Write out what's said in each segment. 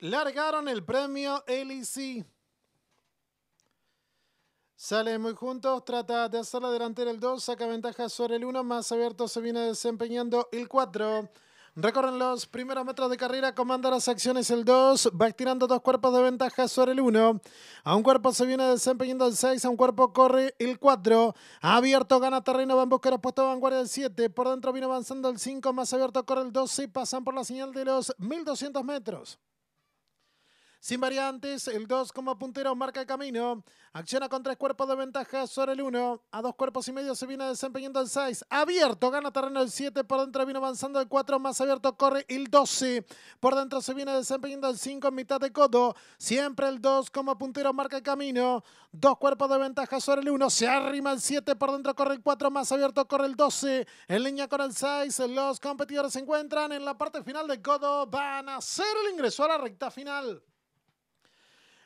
Largaron el premio LEC. Sale muy juntos, trata de hacer la delantera el 2, saca ventaja sobre el 1, más abierto se viene desempeñando el 4. Recorren los primeros metros de carrera, comanda las acciones el 2, va estirando dos cuerpos de ventaja sobre el 1. A un cuerpo se viene desempeñando el 6, a un cuerpo corre el 4. Abierto gana terreno, van en busca puesto de vanguardia el 7. Por dentro viene avanzando el 5, más abierto corre el 12 y pasan por la señal de los 1200 metros. Sin variantes, el 2 como puntero marca el camino. Acciona con tres cuerpos de ventaja sobre el 1. A dos cuerpos y medio se viene desempeñando el 6. Abierto, gana terreno el 7. Por dentro viene avanzando el 4. Más abierto corre el 12. Por dentro se viene desempeñando el 5 en mitad de codo. Siempre el 2 como puntero marca el camino. Dos cuerpos de ventaja sobre el 1. Se arrima el 7. Por dentro corre el 4. Más abierto corre el 12. En línea con el 6. Los competidores se encuentran en la parte final de codo. Van a hacer el ingreso a la recta final.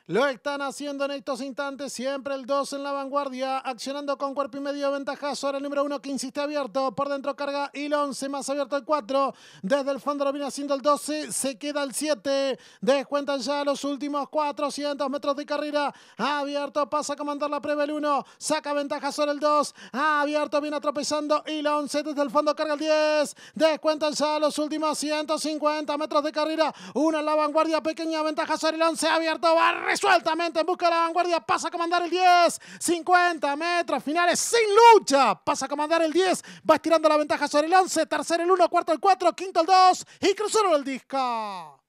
Lo están haciendo en estos instantes. Siempre el 2 en la vanguardia. Accionando con cuerpo y medio ventaja sobre el número 1 que insiste abierto. Por dentro carga y el 11. Más abierto el 4. Desde el fondo lo viene haciendo el 12. Se queda el 7. Descuentan ya los últimos 400 metros de carrera. Abierto. Pasa a comandar la prueba el 1. Saca ventaja sobre el 2. Abierto. Viene atropellando el 11. Desde el fondo carga el 10. Descuentan ya los últimos 150 metros de carrera. Una en la vanguardia. Pequeña ventaja sobre el 11. Abierto. Barre resueltamente en busca de la vanguardia, pasa a comandar el 10, 50 metros finales sin lucha, pasa a comandar el 10, va estirando la ventaja sobre el 11, tercero el 1, cuarto el 4, quinto el 2 y cruzaron el disco.